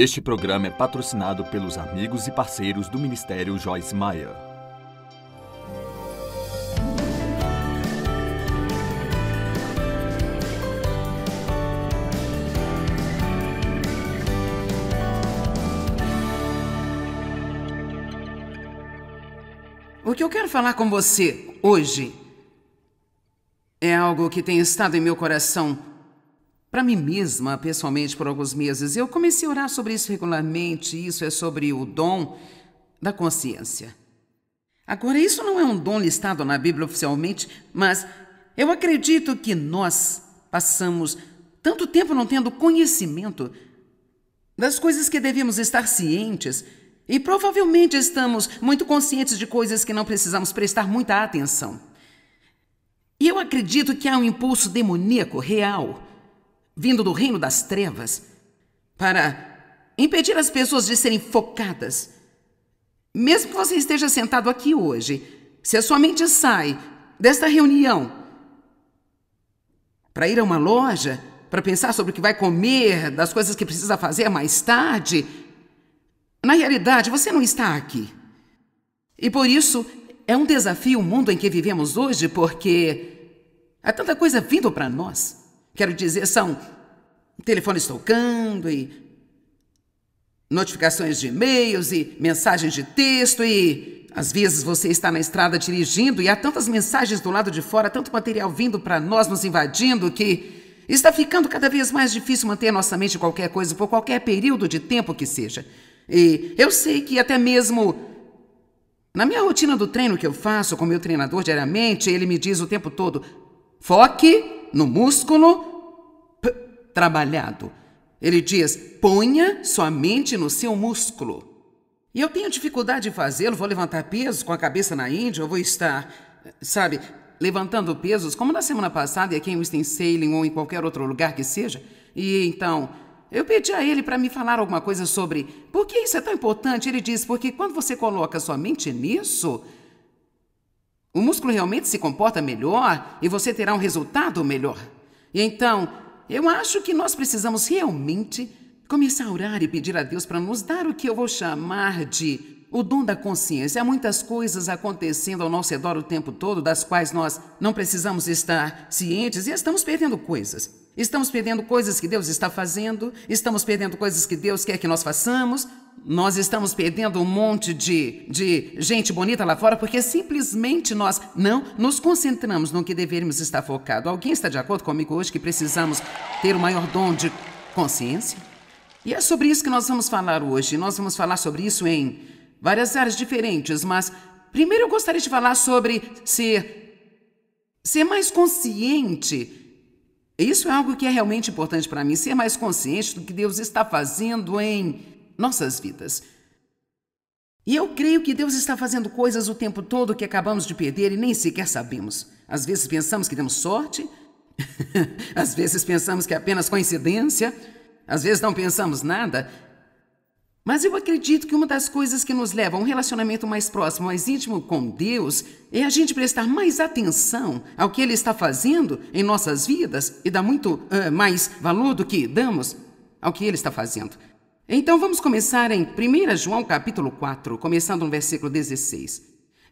Este programa é patrocinado pelos amigos e parceiros do Ministério Joyce Meyer. O que eu quero falar com você hoje é algo que tem estado em meu coração para mim mesma, pessoalmente, por alguns meses. Eu comecei a orar sobre isso regularmente, isso é sobre o dom da consciência. Agora, isso não é um dom listado na Bíblia oficialmente, mas eu acredito que nós passamos tanto tempo não tendo conhecimento das coisas que devíamos estar cientes e provavelmente estamos muito conscientes de coisas que não precisamos prestar muita atenção. E eu acredito que há um impulso demoníaco real vindo do reino das trevas para impedir as pessoas de serem focadas. Mesmo que você esteja sentado aqui hoje, se a sua mente sai desta reunião para ir a uma loja, para pensar sobre o que vai comer, das coisas que precisa fazer mais tarde, na realidade você não está aqui. E por isso é um desafio o mundo em que vivemos hoje, porque há tanta coisa vindo para nós. Quero dizer, são telefones tocando e notificações de e-mails e mensagens de texto e às vezes você está na estrada dirigindo e há tantas mensagens do lado de fora, tanto material vindo para nós nos invadindo que está ficando cada vez mais difícil manter nossa mente qualquer coisa por qualquer período de tempo que seja. E eu sei que até mesmo na minha rotina do treino que eu faço com meu treinador diariamente, ele me diz o tempo todo: foque no músculo trabalhado. Ele diz: ponha sua mente no seu músculo. E eu tenho dificuldade em fazê-lo, vou levantar pesos com a cabeça na Índia, eu vou estar, sabe, levantando pesos, como na semana passada e aqui em Winston-Salem ou em qualquer outro lugar que seja. E então, eu pedi a ele para me falar alguma coisa sobre por que isso é tão importante. Ele diz: porque quando você coloca sua mente nisso, o músculo realmente se comporta melhor e você terá um resultado melhor. E então, eu acho que nós precisamos realmente começar a orar e pedir a Deus para nos dar o que eu vou chamar de o dom da consciência. Há muitas coisas acontecendo ao nosso redor o tempo todo, das quais nós não precisamos estar cientes e estamos perdendo coisas. Estamos perdendo coisas que Deus está fazendo, estamos perdendo coisas que Deus quer que nós façamos, nós estamos perdendo um monte de, de gente bonita lá fora porque simplesmente nós não nos concentramos no que deveríamos estar focado. Alguém está de acordo comigo hoje que precisamos ter o maior dom de consciência? E é sobre isso que nós vamos falar hoje. Nós vamos falar sobre isso em várias áreas diferentes, mas primeiro eu gostaria de falar sobre ser, ser mais consciente isso é algo que é realmente importante para mim, ser mais consciente do que Deus está fazendo em nossas vidas. E eu creio que Deus está fazendo coisas o tempo todo que acabamos de perder e nem sequer sabemos. Às vezes pensamos que temos sorte, às vezes pensamos que é apenas coincidência, às vezes não pensamos nada. Mas eu acredito que uma das coisas que nos leva a um relacionamento mais próximo, mais íntimo com Deus, é a gente prestar mais atenção ao que Ele está fazendo em nossas vidas e dar muito uh, mais valor do que damos ao que Ele está fazendo. Então vamos começar em 1 João capítulo 4, começando no versículo 16.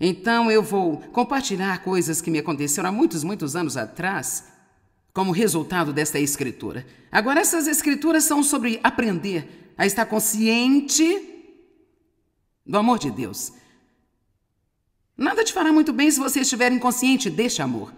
Então eu vou compartilhar coisas que me aconteceram há muitos, muitos anos atrás, como resultado desta escritura. Agora, essas escrituras são sobre aprender a estar consciente do amor de Deus. Nada te fará muito bem se você estiver inconsciente deste amor.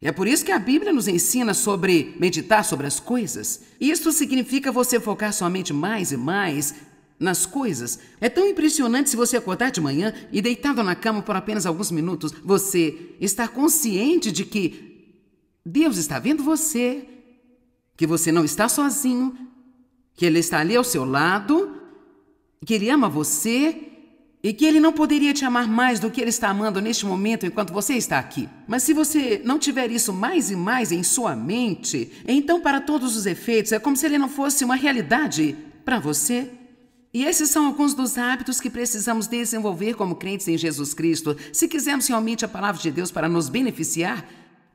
É por isso que a Bíblia nos ensina sobre meditar sobre as coisas. Isso significa você focar somente mais e mais nas coisas. É tão impressionante se você acordar de manhã e deitado na cama por apenas alguns minutos, você estar consciente de que Deus está vendo você, que você não está sozinho, que Ele está ali ao seu lado, que Ele ama você e que ele não poderia te amar mais do que ele está amando neste momento enquanto você está aqui. Mas se você não tiver isso mais e mais em sua mente, então, para todos os efeitos, é como se ele não fosse uma realidade para você. E esses são alguns dos hábitos que precisamos desenvolver como crentes em Jesus Cristo, se quisermos realmente a palavra de Deus para nos beneficiar,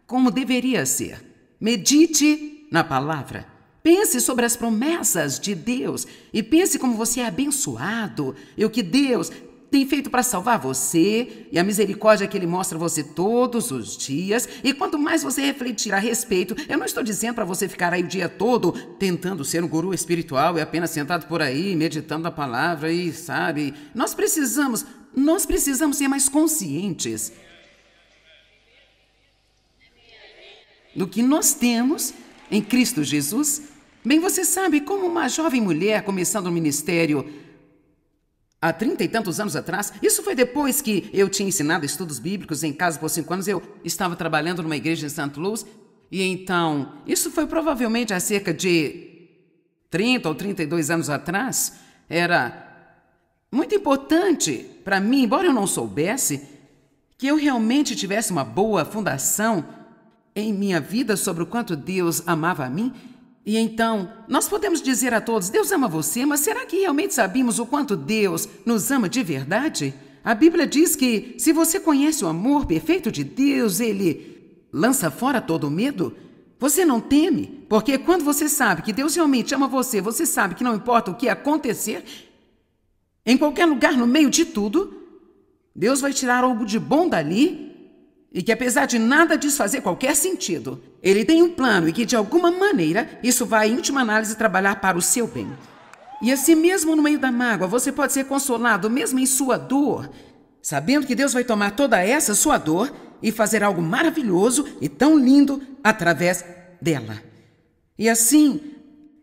como deveria ser. Medite na palavra. Pense sobre as promessas de Deus e pense como você é abençoado e o que Deus tem feito para salvar você e a misericórdia que Ele mostra a você todos os dias. E quanto mais você refletir a respeito, eu não estou dizendo para você ficar aí o dia todo tentando ser um guru espiritual e apenas sentado por aí, meditando a palavra e sabe. Nós precisamos, nós precisamos ser mais conscientes do que nós temos em Cristo Jesus. Bem, você sabe como uma jovem mulher começando o ministério há trinta e tantos anos atrás. Isso foi depois que eu tinha ensinado estudos bíblicos em casa por cinco anos. Eu estava trabalhando numa igreja em Santo Luz. E então, isso foi provavelmente há cerca de 30 ou 32 anos atrás. Era muito importante para mim, embora eu não soubesse, que eu realmente tivesse uma boa fundação em minha vida sobre o quanto Deus amava a mim e então, nós podemos dizer a todos: Deus ama você, mas será que realmente sabemos o quanto Deus nos ama de verdade? A Bíblia diz que se você conhece o amor perfeito de Deus, ele lança fora todo o medo. Você não teme, porque quando você sabe que Deus realmente ama você, você sabe que não importa o que acontecer, em qualquer lugar no meio de tudo, Deus vai tirar algo de bom dali e que apesar de nada disso fazer qualquer sentido, ele tem um plano e que de alguma maneira isso vai, em última análise, trabalhar para o seu bem. E assim mesmo no meio da mágoa, você pode ser consolado mesmo em sua dor, sabendo que Deus vai tomar toda essa sua dor e fazer algo maravilhoso e tão lindo através dela. E assim,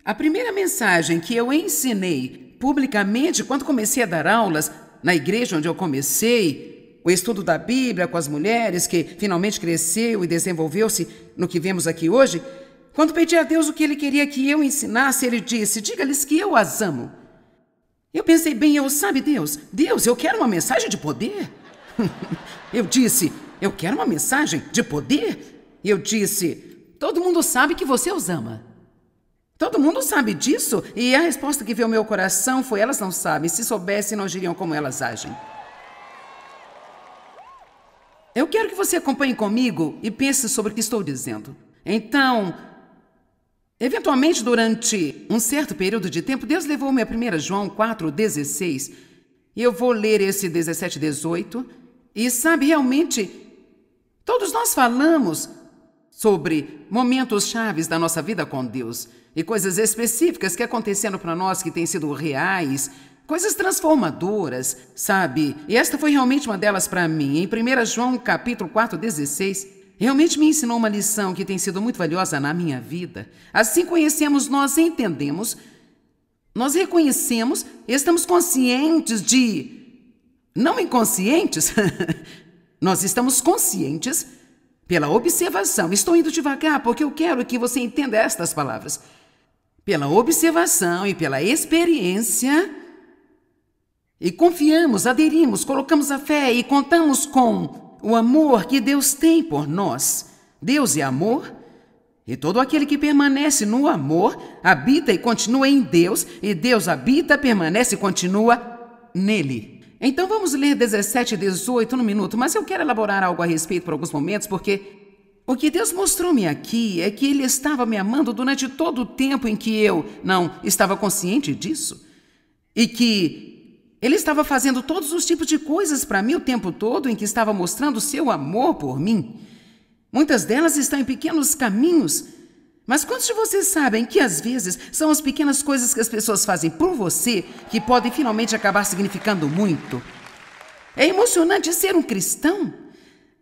a primeira mensagem que eu ensinei publicamente quando comecei a dar aulas na igreja onde eu comecei o estudo da Bíblia com as mulheres, que finalmente cresceu e desenvolveu-se no que vemos aqui hoje, quando pedi a Deus o que ele queria que eu ensinasse, ele disse: Diga-lhes que eu as amo. Eu pensei bem, eu, sabe, Deus, Deus, eu quero uma mensagem de poder. eu disse: Eu quero uma mensagem de poder. Eu disse: Todo mundo sabe que você os ama. Todo mundo sabe disso. E a resposta que veio ao meu coração foi: Elas não sabem. Se soubessem, não agiriam como elas agem. Eu quero que você acompanhe comigo e pense sobre o que estou dizendo. Então, eventualmente, durante um certo período de tempo, Deus levou-me a 1 João 4,16. E eu vou ler esse 17, 18. E sabe, realmente, todos nós falamos sobre momentos chaves da nossa vida com Deus e coisas específicas que aconteceram para nós que têm sido reais coisas transformadoras, sabe? E esta foi realmente uma delas para mim. Em 1 João capítulo 4, 16, realmente me ensinou uma lição que tem sido muito valiosa na minha vida. Assim conhecemos, nós entendemos, nós reconhecemos, estamos conscientes de. Não inconscientes, nós estamos conscientes pela observação. Estou indo devagar porque eu quero que você entenda estas palavras. Pela observação e pela experiência e confiamos, aderimos, colocamos a fé e contamos com o amor que Deus tem por nós. Deus é amor. E todo aquele que permanece no amor habita e continua em Deus, e Deus habita, permanece e continua nele. Então vamos ler 17 e 18 no minuto, mas eu quero elaborar algo a respeito por alguns momentos, porque o que Deus mostrou-me aqui é que Ele estava me amando durante todo o tempo em que eu não estava consciente disso. E que ele estava fazendo todos os tipos de coisas para mim o tempo todo em que estava mostrando seu amor por mim. Muitas delas estão em pequenos caminhos. Mas quantos de vocês sabem que às vezes são as pequenas coisas que as pessoas fazem por você que podem finalmente acabar significando muito? É emocionante ser um cristão.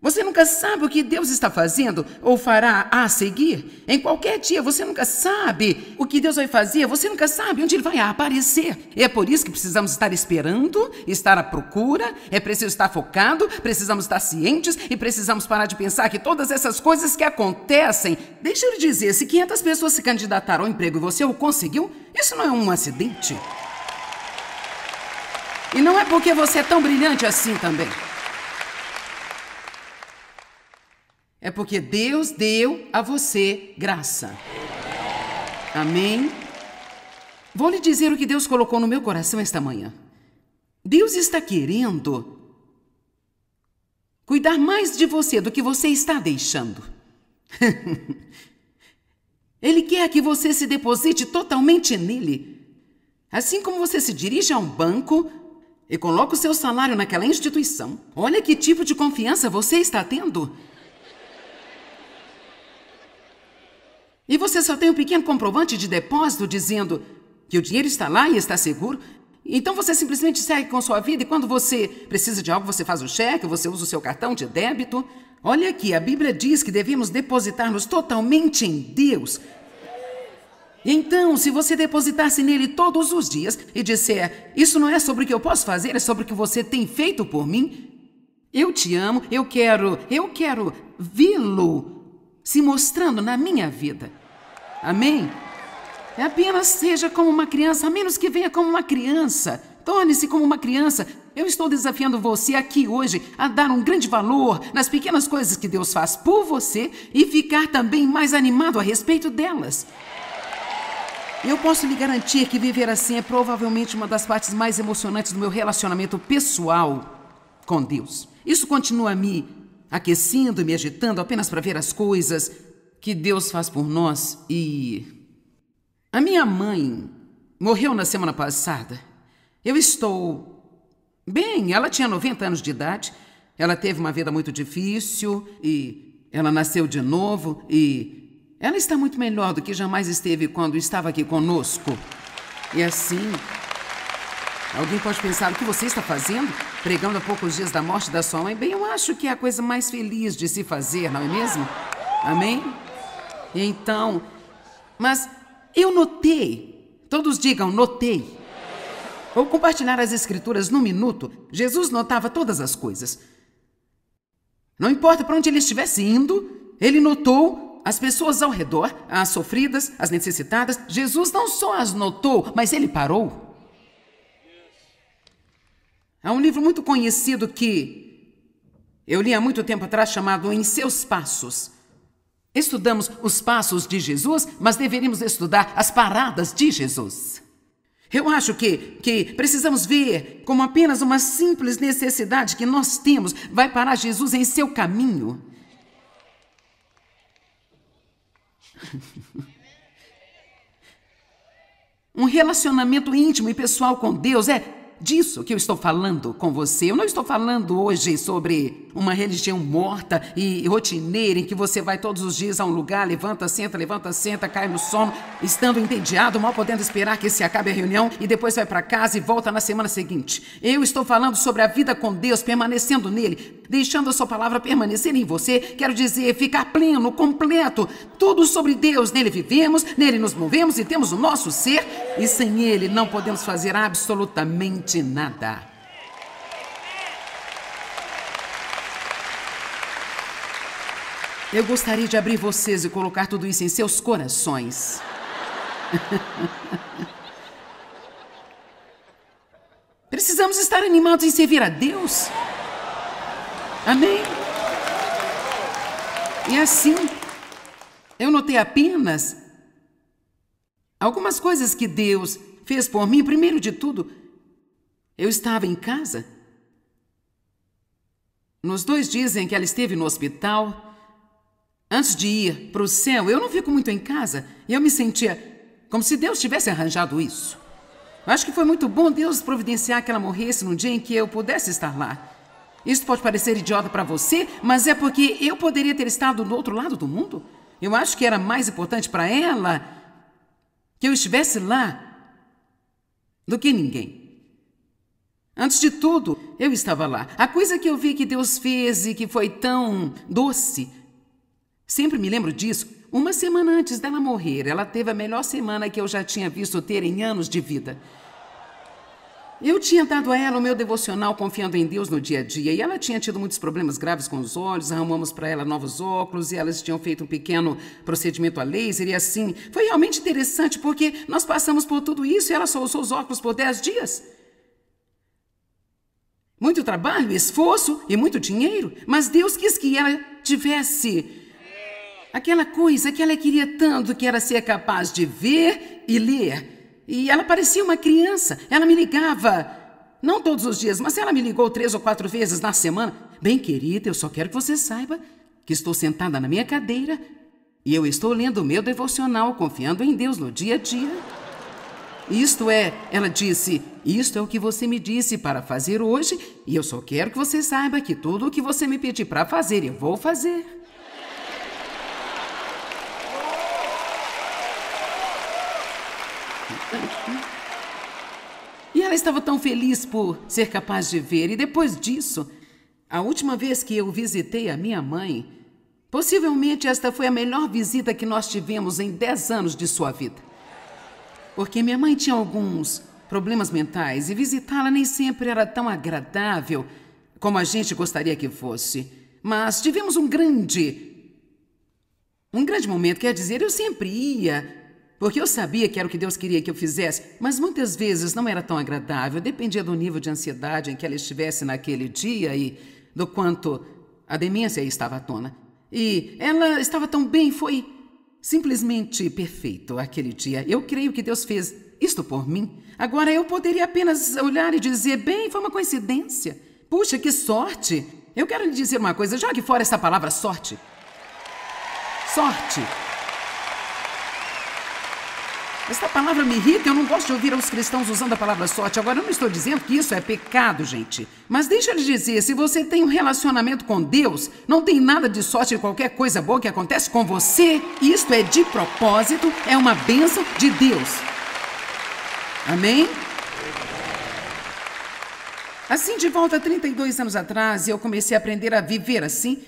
Você nunca sabe o que Deus está fazendo ou fará a seguir. Em qualquer dia, você nunca sabe o que Deus vai fazer, você nunca sabe onde Ele vai aparecer. E é por isso que precisamos estar esperando, estar à procura, é preciso estar focado, precisamos estar cientes e precisamos parar de pensar que todas essas coisas que acontecem. Deixa eu lhe dizer: se 500 pessoas se candidataram ao emprego e você o conseguiu, isso não é um acidente. E não é porque você é tão brilhante assim também. É porque Deus deu a você graça. Amém? Vou lhe dizer o que Deus colocou no meu coração esta manhã. Deus está querendo cuidar mais de você do que você está deixando. Ele quer que você se deposite totalmente nele. Assim como você se dirige a um banco e coloca o seu salário naquela instituição, olha que tipo de confiança você está tendo. E você só tem um pequeno comprovante de depósito dizendo que o dinheiro está lá e está seguro. Então você simplesmente segue com sua vida e quando você precisa de algo, você faz o cheque, você usa o seu cartão de débito. Olha aqui, a Bíblia diz que devemos depositar-nos totalmente em Deus. Então, se você depositasse nele todos os dias e disser: Isso não é sobre o que eu posso fazer, é sobre o que você tem feito por mim. Eu te amo, eu quero, eu quero vê-lo se mostrando na minha vida. Amém? É apenas seja como uma criança, a menos que venha como uma criança. Torne-se como uma criança. Eu estou desafiando você aqui hoje a dar um grande valor nas pequenas coisas que Deus faz por você e ficar também mais animado a respeito delas. Eu posso lhe garantir que viver assim é provavelmente uma das partes mais emocionantes do meu relacionamento pessoal com Deus. Isso continua a me aquecendo e me agitando apenas para ver as coisas que Deus faz por nós e. A minha mãe morreu na semana passada. Eu estou. Bem, ela tinha 90 anos de idade, ela teve uma vida muito difícil e ela nasceu de novo e. Ela está muito melhor do que jamais esteve quando estava aqui conosco. E assim. Alguém pode pensar: o que você está fazendo? Pregando a poucos dias da morte da sua mãe, bem, eu acho que é a coisa mais feliz de se fazer, não é mesmo? Amém? Então, mas eu notei. Todos digam, notei. Vou compartilhar as escrituras num minuto. Jesus notava todas as coisas. Não importa para onde ele estivesse indo, ele notou as pessoas ao redor, as sofridas, as necessitadas. Jesus não só as notou, mas ele parou. Há um livro muito conhecido que eu li há muito tempo atrás chamado Em Seus Passos. Estudamos os passos de Jesus, mas deveríamos estudar as paradas de Jesus. Eu acho que, que precisamos ver como apenas uma simples necessidade que nós temos vai parar Jesus em seu caminho. um relacionamento íntimo e pessoal com Deus é disso que eu estou falando com você. Eu não estou falando hoje sobre uma religião morta e rotineira em que você vai todos os dias a um lugar, levanta, senta, levanta, senta, cai no sono, estando entediado, mal podendo esperar que se acabe a reunião e depois vai para casa e volta na semana seguinte. Eu estou falando sobre a vida com Deus, permanecendo nele, deixando a sua palavra permanecer em você. Quero dizer, ficar pleno, completo, tudo sobre Deus. Nele vivemos, nele nos movemos e temos o nosso ser, e sem ele não podemos fazer absolutamente de nada. Eu gostaria de abrir vocês e colocar tudo isso em seus corações. Precisamos estar animados em servir a Deus. Amém? E assim, eu notei apenas algumas coisas que Deus fez por mim. Primeiro de tudo, eu estava em casa. Nos dois dias em que ela esteve no hospital, antes de ir para o céu, eu não fico muito em casa e eu me sentia como se Deus tivesse arranjado isso. Eu acho que foi muito bom Deus providenciar que ela morresse num dia em que eu pudesse estar lá. Isso pode parecer idiota para você, mas é porque eu poderia ter estado do outro lado do mundo. Eu acho que era mais importante para ela que eu estivesse lá do que ninguém. Antes de tudo, eu estava lá. A coisa que eu vi que Deus fez e que foi tão doce. Sempre me lembro disso. Uma semana antes dela morrer, ela teve a melhor semana que eu já tinha visto ter em anos de vida. Eu tinha dado a ela o meu devocional confiando em Deus no dia a dia e ela tinha tido muitos problemas graves com os olhos, arrumamos para ela novos óculos e elas tinham feito um pequeno procedimento a laser e assim. Foi realmente interessante porque nós passamos por tudo isso e ela só usou os óculos por 10 dias. Muito trabalho, esforço e muito dinheiro, mas Deus quis que ela tivesse aquela coisa que ela queria tanto, que era ser capaz de ver e ler. E ela parecia uma criança. Ela me ligava, não todos os dias, mas ela me ligou três ou quatro vezes na semana. Bem, querida, eu só quero que você saiba que estou sentada na minha cadeira e eu estou lendo o meu devocional, confiando em Deus no dia a dia. Isto é, ela disse: Isto é o que você me disse para fazer hoje, e eu só quero que você saiba que tudo o que você me pedir para fazer, eu vou fazer. E ela estava tão feliz por ser capaz de ver, e depois disso, a última vez que eu visitei a minha mãe, possivelmente esta foi a melhor visita que nós tivemos em 10 anos de sua vida porque minha mãe tinha alguns problemas mentais e visitá-la nem sempre era tão agradável como a gente gostaria que fosse. Mas tivemos um grande. Um grande momento, quer dizer, eu sempre ia, porque eu sabia que era o que Deus queria que eu fizesse, mas muitas vezes não era tão agradável, dependia do nível de ansiedade em que ela estivesse naquele dia e do quanto a demência estava à tona. E ela estava tão bem, foi simplesmente perfeito aquele dia. Eu creio que Deus fez isto por mim. Agora eu poderia apenas olhar e dizer: bem, foi uma coincidência. Puxa, que sorte! Eu quero lhe dizer uma coisa: jogue fora essa palavra sorte. Sorte esta palavra me irrita, eu não gosto de ouvir os cristãos usando a palavra sorte. Agora, eu não estou dizendo que isso é pecado, gente. Mas deixa eu lhe dizer: se você tem um relacionamento com Deus, não tem nada de sorte em qualquer coisa boa que acontece com você. Isto é de propósito, é uma bênção de Deus. Amém? Assim, de volta 32 anos atrás, eu comecei a aprender a viver assim.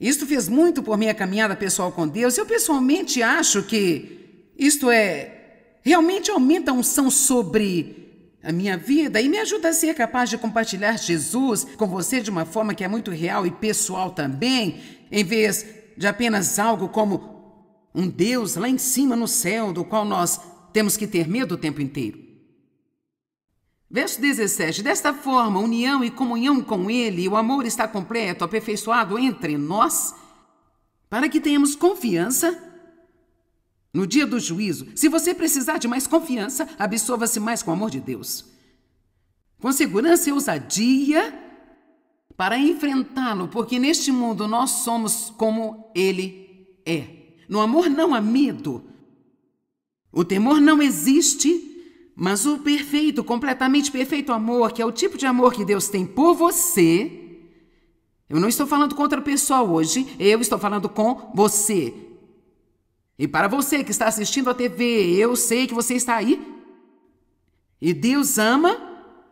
Isso fez muito por minha caminhada pessoal com Deus. Eu pessoalmente acho que isto é, realmente aumenta a unção sobre a minha vida e me ajuda a ser capaz de compartilhar Jesus com você de uma forma que é muito real e pessoal também, em vez de apenas algo como um Deus lá em cima no céu, do qual nós temos que ter medo o tempo inteiro. Verso 17: Desta forma, união e comunhão com Ele, o amor está completo, aperfeiçoado entre nós, para que tenhamos confiança no dia do juízo, se você precisar de mais confiança, absorva-se mais com o amor de Deus. Com segurança e ousadia para enfrentá-lo, porque neste mundo nós somos como ele é. No amor não há medo. O temor não existe, mas o perfeito, completamente perfeito amor, que é o tipo de amor que Deus tem por você, eu não estou falando contra o pessoal hoje, eu estou falando com você. E para você que está assistindo a TV, eu sei que você está aí. E Deus ama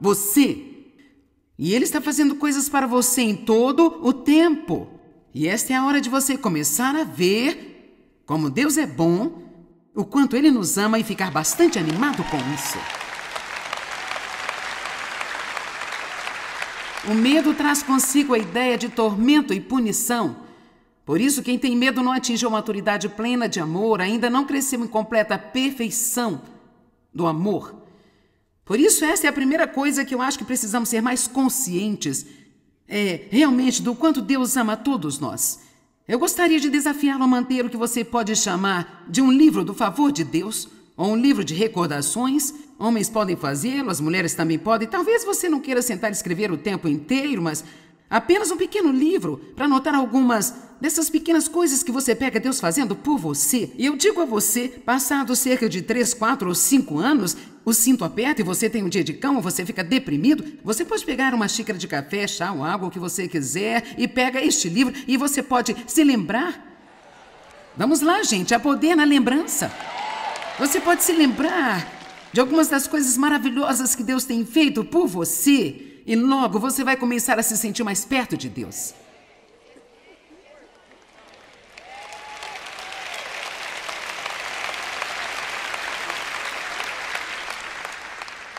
você. E Ele está fazendo coisas para você em todo o tempo. E esta é a hora de você começar a ver como Deus é bom, o quanto Ele nos ama e ficar bastante animado com isso. O medo traz consigo a ideia de tormento e punição. Por isso, quem tem medo não atingiu a maturidade plena de amor, ainda não cresceu em completa perfeição do amor. Por isso, essa é a primeira coisa que eu acho que precisamos ser mais conscientes, é realmente do quanto Deus ama a todos nós. Eu gostaria de desafiá-lo a manter o que você pode chamar de um livro do favor de Deus, ou um livro de recordações. Homens podem fazê-lo, as mulheres também podem. Talvez você não queira sentar e escrever o tempo inteiro, mas Apenas um pequeno livro para anotar algumas dessas pequenas coisas que você pega Deus fazendo por você. E eu digo a você, passado cerca de 3, 4 ou 5 anos, o cinto aperta e você tem um dia de cama, você fica deprimido. Você pode pegar uma xícara de café, chá ou água, o que você quiser, e pega este livro e você pode se lembrar. Vamos lá, gente, a poder na lembrança. Você pode se lembrar de algumas das coisas maravilhosas que Deus tem feito por você e logo você vai começar a se sentir mais perto de Deus.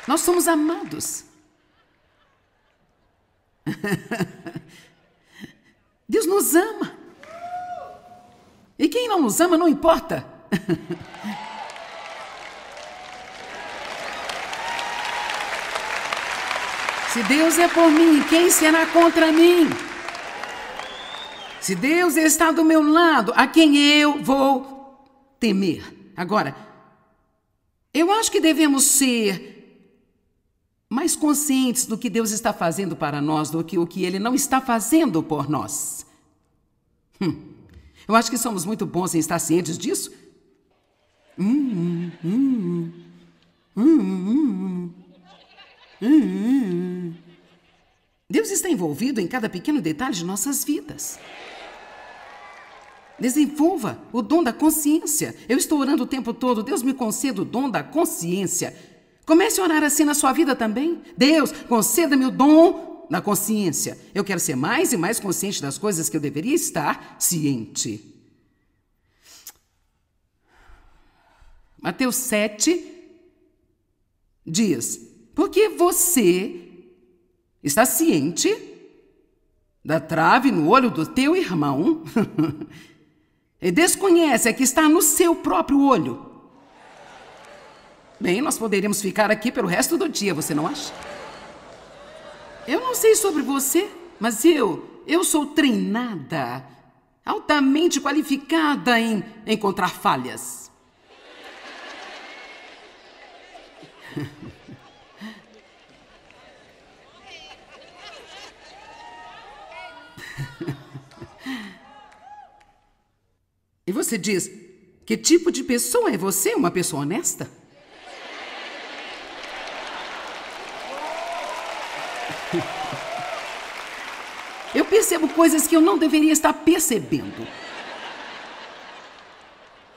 Nós somos amados. Deus nos ama. E quem não nos ama não importa. Se Deus é por mim, quem será contra mim? Se Deus está do meu lado, a quem eu vou temer? Agora, eu acho que devemos ser mais conscientes do que Deus está fazendo para nós do que o que Ele não está fazendo por nós. Hum. Eu acho que somos muito bons em estar cientes disso. Hum, hum, hum, hum, hum, hum. hum. Hum, hum, hum. Deus está envolvido em cada pequeno detalhe de nossas vidas. Desenvolva o dom da consciência. Eu estou orando o tempo todo. Deus me conceda o dom da consciência. Comece a orar assim na sua vida também. Deus, conceda-me o dom da consciência. Eu quero ser mais e mais consciente das coisas que eu deveria estar ciente. Mateus 7 diz: porque você está ciente da trave no olho do teu irmão e desconhece a que está no seu próprio olho. Bem, nós poderíamos ficar aqui pelo resto do dia, você não acha? Eu não sei sobre você, mas eu, eu sou treinada, altamente qualificada em encontrar falhas. e você diz: que tipo de pessoa é você? Uma pessoa honesta? Eu percebo coisas que eu não deveria estar percebendo.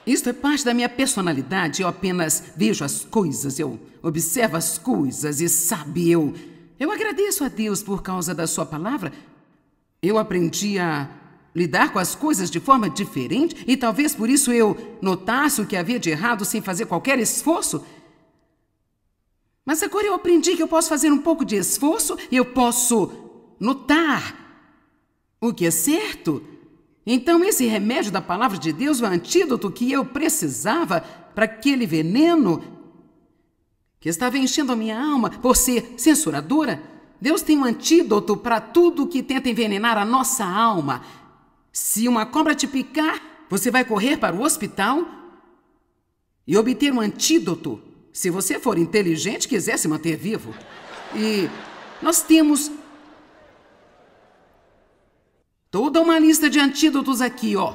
Isto é parte da minha personalidade. Eu apenas vejo as coisas, eu observo as coisas e, sabe, eu. Eu agradeço a Deus por causa da Sua palavra, eu aprendi a lidar com as coisas de forma diferente e talvez por isso eu notasse o que havia de errado sem fazer qualquer esforço. Mas agora eu aprendi que eu posso fazer um pouco de esforço e eu posso notar o que é certo. Então, esse remédio da palavra de Deus, o antídoto que eu precisava para aquele veneno que estava enchendo a minha alma por ser censuradora. Deus tem um antídoto para tudo que tenta envenenar a nossa alma. Se uma cobra te picar, você vai correr para o hospital e obter um antídoto, se você for inteligente quiser se manter vivo. E nós temos toda uma lista de antídotos aqui, ó,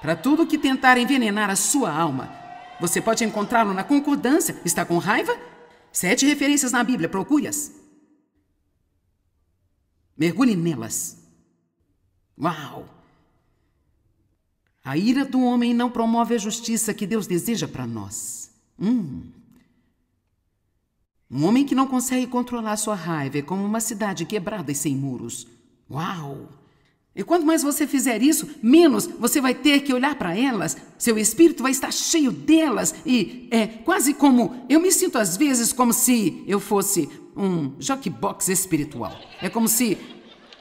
para tudo que tentar envenenar a sua alma. Você pode encontrá-lo na concordância. Está com raiva? Sete referências na Bíblia, procure-as. Mergulhe nelas. Uau! A ira do homem não promove a justiça que Deus deseja para nós. Hum. Um homem que não consegue controlar sua raiva é como uma cidade quebrada e sem muros. Uau! E quanto mais você fizer isso, menos você vai ter que olhar para elas. Seu espírito vai estar cheio delas e é quase como eu me sinto às vezes como se eu fosse um jockbox espiritual. É como se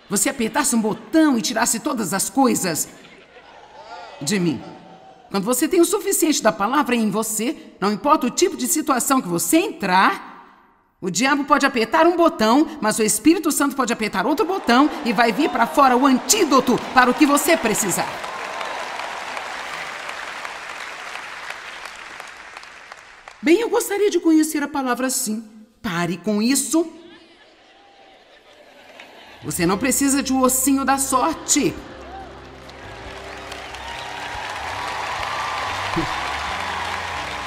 você apertasse um botão e tirasse todas as coisas de mim. Quando você tem o suficiente da palavra em você, não importa o tipo de situação que você entrar, o diabo pode apertar um botão, mas o Espírito Santo pode apertar outro botão e vai vir para fora o antídoto para o que você precisar. Bem, eu gostaria de conhecer a palavra sim. Pare com isso. Você não precisa de um ossinho da sorte.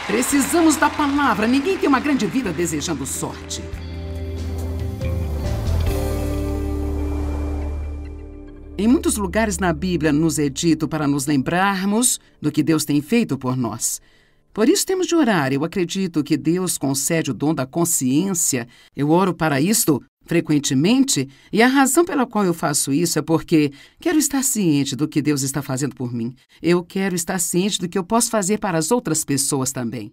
Precisamos da palavra. Ninguém tem uma grande vida desejando sorte. Em muitos lugares na Bíblia nos é dito para nos lembrarmos do que Deus tem feito por nós. Por isso temos de orar. Eu acredito que Deus concede o dom da consciência. Eu oro para isto frequentemente e a razão pela qual eu faço isso é porque quero estar ciente do que Deus está fazendo por mim. Eu quero estar ciente do que eu posso fazer para as outras pessoas também.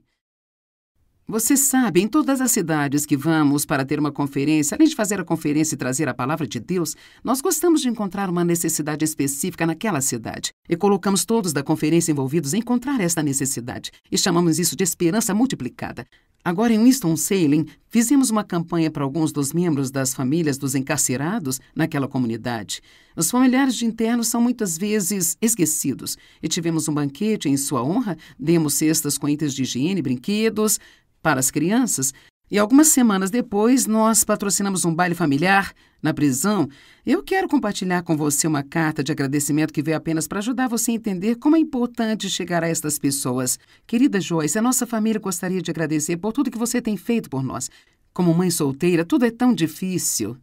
Você sabe, em todas as cidades que vamos para ter uma conferência, além de fazer a conferência e trazer a palavra de Deus, nós gostamos de encontrar uma necessidade específica naquela cidade. E colocamos todos da conferência envolvidos em encontrar esta necessidade e chamamos isso de esperança multiplicada. Agora, em Winston-Salem, fizemos uma campanha para alguns dos membros das famílias dos encarcerados naquela comunidade. Os familiares de internos são muitas vezes esquecidos e tivemos um banquete em sua honra, demos cestas com itens de higiene, brinquedos para as crianças e algumas semanas depois, nós patrocinamos um baile familiar na prisão. Eu quero compartilhar com você uma carta de agradecimento que veio apenas para ajudar você a entender como é importante chegar a estas pessoas. Querida Joyce, a nossa família gostaria de agradecer por tudo que você tem feito por nós. Como mãe solteira, tudo é tão difícil.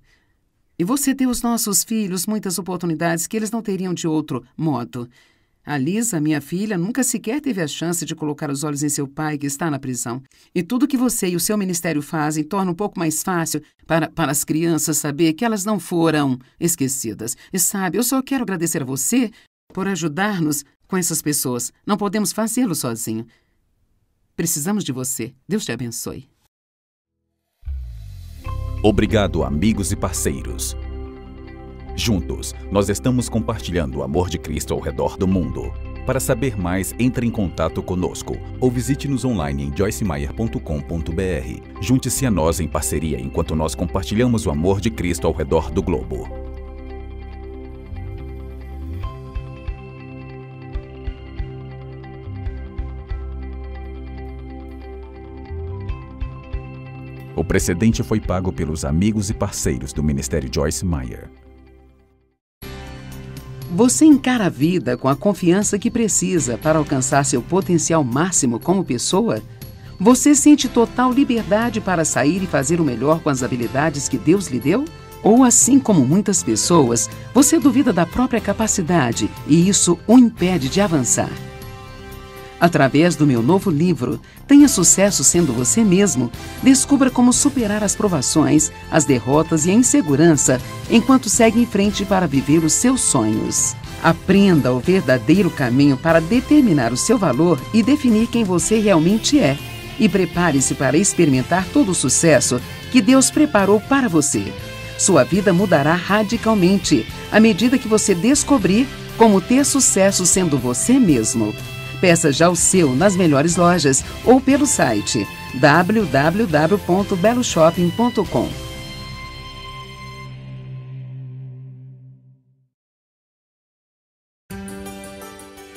E você deu aos nossos filhos muitas oportunidades que eles não teriam de outro modo. A Lisa, minha filha, nunca sequer teve a chance de colocar os olhos em seu pai, que está na prisão. E tudo que você e o seu ministério fazem torna um pouco mais fácil para, para as crianças saber que elas não foram esquecidas. E sabe, eu só quero agradecer a você por ajudar-nos com essas pessoas. Não podemos fazê-lo sozinho. Precisamos de você. Deus te abençoe. Obrigado, amigos e parceiros. Juntos, nós estamos compartilhando o amor de Cristo ao redor do mundo. Para saber mais, entre em contato conosco ou visite-nos online em joycemaier.com.br. Junte-se a nós em parceria enquanto nós compartilhamos o amor de Cristo ao redor do globo. O precedente foi pago pelos amigos e parceiros do Ministério Joyce Meyer. Você encara a vida com a confiança que precisa para alcançar seu potencial máximo como pessoa? Você sente total liberdade para sair e fazer o melhor com as habilidades que Deus lhe deu? Ou, assim como muitas pessoas, você duvida da própria capacidade e isso o impede de avançar? Através do meu novo livro, Tenha Sucesso Sendo Você Mesmo, descubra como superar as provações, as derrotas e a insegurança enquanto segue em frente para viver os seus sonhos. Aprenda o verdadeiro caminho para determinar o seu valor e definir quem você realmente é. E prepare-se para experimentar todo o sucesso que Deus preparou para você. Sua vida mudará radicalmente à medida que você descobrir como ter sucesso sendo você mesmo. Peça já o seu nas melhores lojas ou pelo site www.beloshopping.com.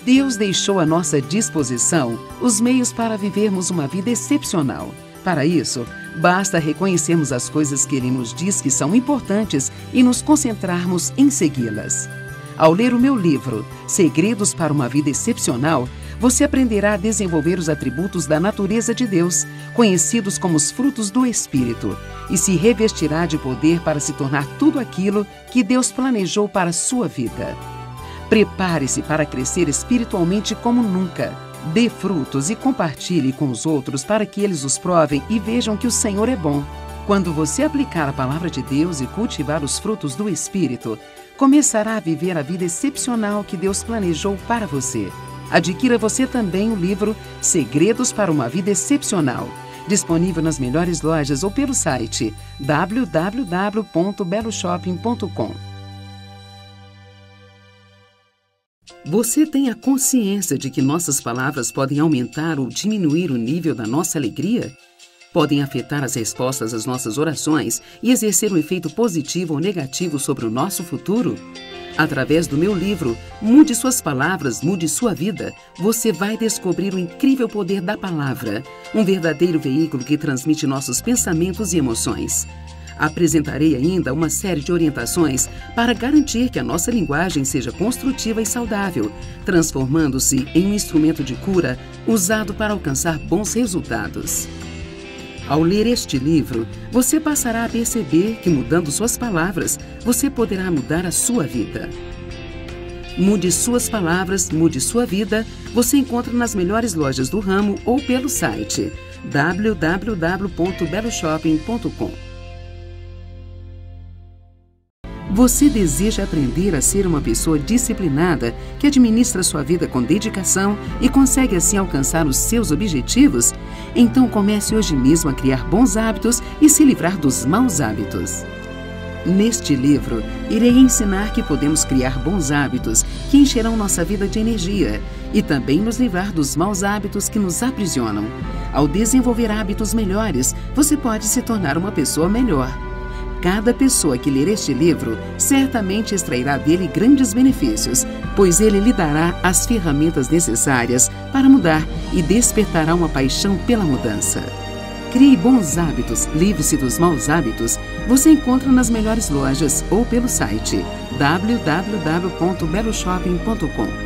Deus deixou à nossa disposição os meios para vivermos uma vida excepcional. Para isso, basta reconhecermos as coisas que ele nos diz que são importantes e nos concentrarmos em segui-las. Ao ler o meu livro, Segredos para uma Vida Excepcional, você aprenderá a desenvolver os atributos da natureza de Deus, conhecidos como os frutos do Espírito, e se revestirá de poder para se tornar tudo aquilo que Deus planejou para a sua vida. Prepare-se para crescer espiritualmente como nunca. Dê frutos e compartilhe com os outros para que eles os provem e vejam que o Senhor é bom. Quando você aplicar a palavra de Deus e cultivar os frutos do Espírito, começará a viver a vida excepcional que Deus planejou para você. Adquira você também o livro Segredos para uma Vida Excepcional, disponível nas melhores lojas ou pelo site www.beloshopping.com. Você tem a consciência de que nossas palavras podem aumentar ou diminuir o nível da nossa alegria? Podem afetar as respostas às nossas orações e exercer um efeito positivo ou negativo sobre o nosso futuro? Através do meu livro Mude Suas Palavras, Mude Sua Vida, você vai descobrir o incrível poder da palavra, um verdadeiro veículo que transmite nossos pensamentos e emoções. Apresentarei ainda uma série de orientações para garantir que a nossa linguagem seja construtiva e saudável, transformando-se em um instrumento de cura usado para alcançar bons resultados. Ao ler este livro, você passará a perceber que mudando suas palavras, você poderá mudar a sua vida. Mude suas palavras, mude sua vida. Você encontra nas melhores lojas do ramo ou pelo site www.beloshopping.com. Você deseja aprender a ser uma pessoa disciplinada que administra sua vida com dedicação e consegue assim alcançar os seus objetivos? Então comece hoje mesmo a criar bons hábitos e se livrar dos maus hábitos. Neste livro, irei ensinar que podemos criar bons hábitos que encherão nossa vida de energia e também nos livrar dos maus hábitos que nos aprisionam. Ao desenvolver hábitos melhores, você pode se tornar uma pessoa melhor. Cada pessoa que ler este livro certamente extrairá dele grandes benefícios, pois ele lhe dará as ferramentas necessárias para mudar e despertará uma paixão pela mudança. Crie bons hábitos, livre-se dos maus hábitos. Você encontra nas melhores lojas ou pelo site www.beloshopping.com.